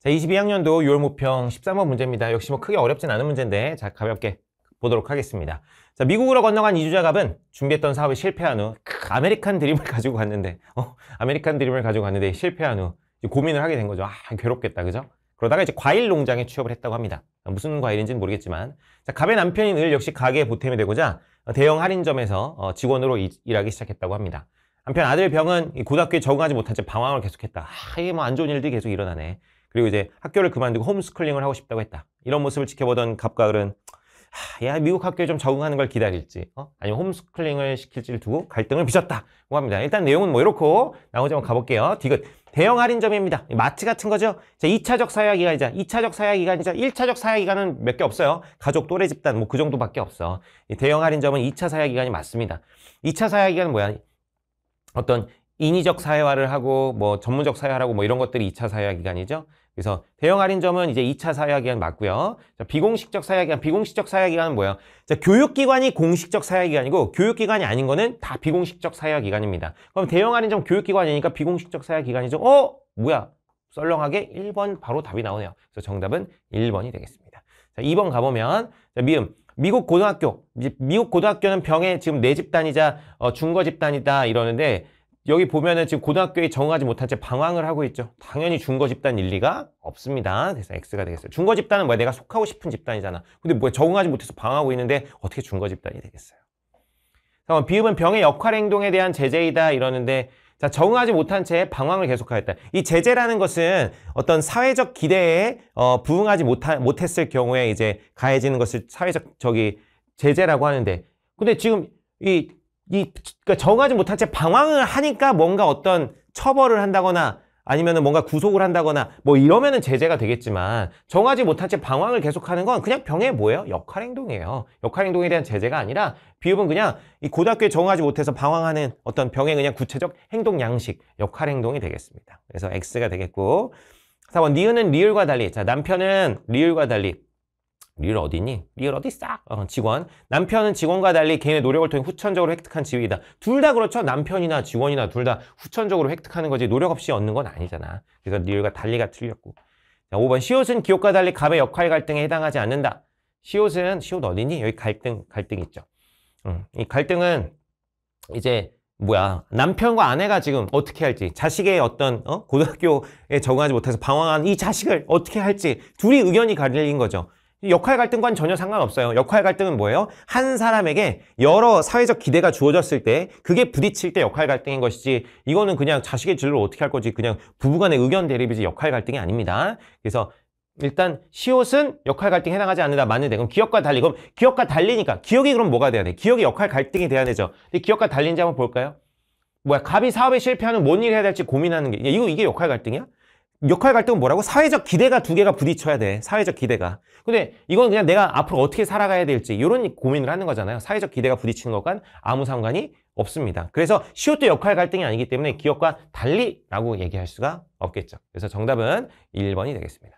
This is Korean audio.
자, 22학년도 6월 모평 13번 문제입니다. 역시 뭐 크게 어렵진 않은 문제인데 자 가볍게 보도록 하겠습니다. 자, 미국으로 건너간 이주자 갑은 준비했던 사업에 실패한 후 아메리칸 드림을 가지고 갔는데 어, 아메리칸 드림을 가지고 갔는데 실패한 후 고민을 하게 된 거죠. 아, 괴롭겠다. 그죠? 그러다가 이제 과일 농장에 취업을 했다고 합니다. 무슨 과일인지는 모르겠지만 자, 갑의 남편이 늘 역시 가게에 보탬이 되고자 대형 할인점에서 어, 직원으로 일, 하기 시작했다고 합니다. 한편 아들 병은 고등학교에 적응하지 못한 채 방황을 계속했다. 아, 이게 뭐안 좋은 일들이 계속 일어나네. 그리고 이제 학교를 그만두고 홈스쿨링을 하고 싶다고 했다. 이런 모습을 지켜보던 갑과을은 야 미국 학교에 좀 적응하는 걸 기다릴지 어? 아니면 홈스쿨링을 시킬지를 두고 갈등을 빚었다고 합니다. 일단 내용은 뭐 이렇고 나머지 한번 가볼게요. 뒤끝 대형 할인점입니다. 마트 같은 거죠. 자, 2차적 사야기간이자 2차적 사야기간이자 1차적 사야기간은 몇 개 없어요. 가족, 또래 집단 뭐 그 정도밖에 없어. 대형 할인점은 2차 사야기간이 맞습니다. 2차 사야기간은 뭐야? 어떤 인위적 사회화를 하고 뭐 전문적 사회화라고 뭐 이런 것들이 2차 사회화 기간이죠. 그래서 대형 할인점은 이제 2차 사회화 기간 맞고요. 자, 비공식적 사회화 기간, 비공식적 사회화 기간은 뭐예요? 자, 교육기관이 공식적 사회화 기간이고 교육기관이 아닌 거는 다 비공식적 사회화 기간입니다. 그럼 대형 할인점 교육기관이니까 비공식적 사회화 기간이죠. 어? 뭐야? 썰렁하게 1번 바로 답이 나오네요. 그래서 정답은 1번이 되겠습니다. 자, 2번 가보면 자, 미음. 미국 고등학교, 미국 고등학교는 병에 지금 내 집단이자 어, 중거 집단이다 이러는데 여기 보면은 지금 고등학교에 적응하지 못한 채 방황을 하고 있죠. 당연히 중거 집단 일리가 없습니다. 그래서 X가 되겠어요. 중거 집단은 뭐야? 내가 속하고 싶은 집단이잖아. 근데 뭐야? 적응하지 못해서 방황하고 있는데 어떻게 중거 집단이 되겠어요? 그 자, 비읍은 병의 역할 행동에 대한 제재이다 이러는데 자, 적응하지 못한 채 방황을 계속하였다. 이 제재라는 것은 어떤 사회적 기대에 어, 부응하지 못하, 못했을 경우에 이제 가해지는 것을 사회적 저기 제재라고 하는데 근데 지금 이이 그러니까 정하지 못한 채 방황을 하니까 뭔가 어떤 처벌을 한다거나 아니면은 뭔가 구속을 한다거나 뭐 이러면은 제재가 되겠지만 정하지 못한 채 방황을 계속하는 건 그냥 병의 뭐예요? 역할 행동이에요. 역할 행동에 대한 제재가 아니라 비읍은 그냥 이 고등학교에 정하지 못해서 방황하는 어떤 병의 그냥 구체적 행동 양식, 역할 행동이 되겠습니다. 그래서 X가 되겠고 4번 니은은 리을과 달리 자 남편은 리을과 달리 리얼 어디니? 리얼 어디 싹 어, 직원. 남편은 직원과 달리 개인의 노력을 통해 후천적으로 획득한 지위이다. 둘 다 그렇죠. 남편이나 직원이나 둘 다 후천적으로 획득하는 거지 노력 없이 얻는 건 아니잖아. 그래서 리얼과 달리가 틀렸고. 자, 5번 시옷은 기업과 달리 갑의 역할 갈등에 해당하지 않는다. 시옷은 시옷 어디니? 여기 갈등 갈등 있죠. 음, 이 갈등은 이제 뭐야 남편과 아내가 지금 어떻게 할지 자식의 어떤 어? 고등학교에 적응하지 못해서 방황한 이 자식을 어떻게 할지 둘이 의견이 갈린 거죠 역할 갈등과는 전혀 상관없어요. 역할 갈등은 뭐예요? 한 사람에게 여러 사회적 기대가 주어졌을 때 그게 부딪힐 때 역할 갈등인 것이지 이거는 그냥 자식의 진로를 어떻게 할거지 그냥 부부간의 의견 대립이지 역할 갈등이 아닙니다. 그래서 일단 시옷은 역할 갈등에 해당하지 않는다. 맞는데 그럼 기억과 달리 그럼 기억과 달리니까 기억이 그럼 뭐가 돼야 돼? 기억이 역할 갈등이 돼야 되죠. 근데 기억과 달리인지 한번 볼까요? 뭐야 갑이 사업에 실패하면 뭔 일을 해야 될지 고민하는 게 이거 이게 역할 갈등이야? 역할 갈등은 뭐라고? 사회적 기대가 두 개가 부딪혀야 돼. 사회적 기대가. 근데 이건 그냥 내가 앞으로 어떻게 살아가야 될지 이런 고민을 하는 거잖아요. 사회적 기대가 부딪히는 것과 는 아무 상관이 없습니다. 그래서 시옷도 역할 갈등이 아니기 때문에 기업과 달리라고 얘기할 수가 없겠죠. 그래서 정답은 1번이 되겠습니다.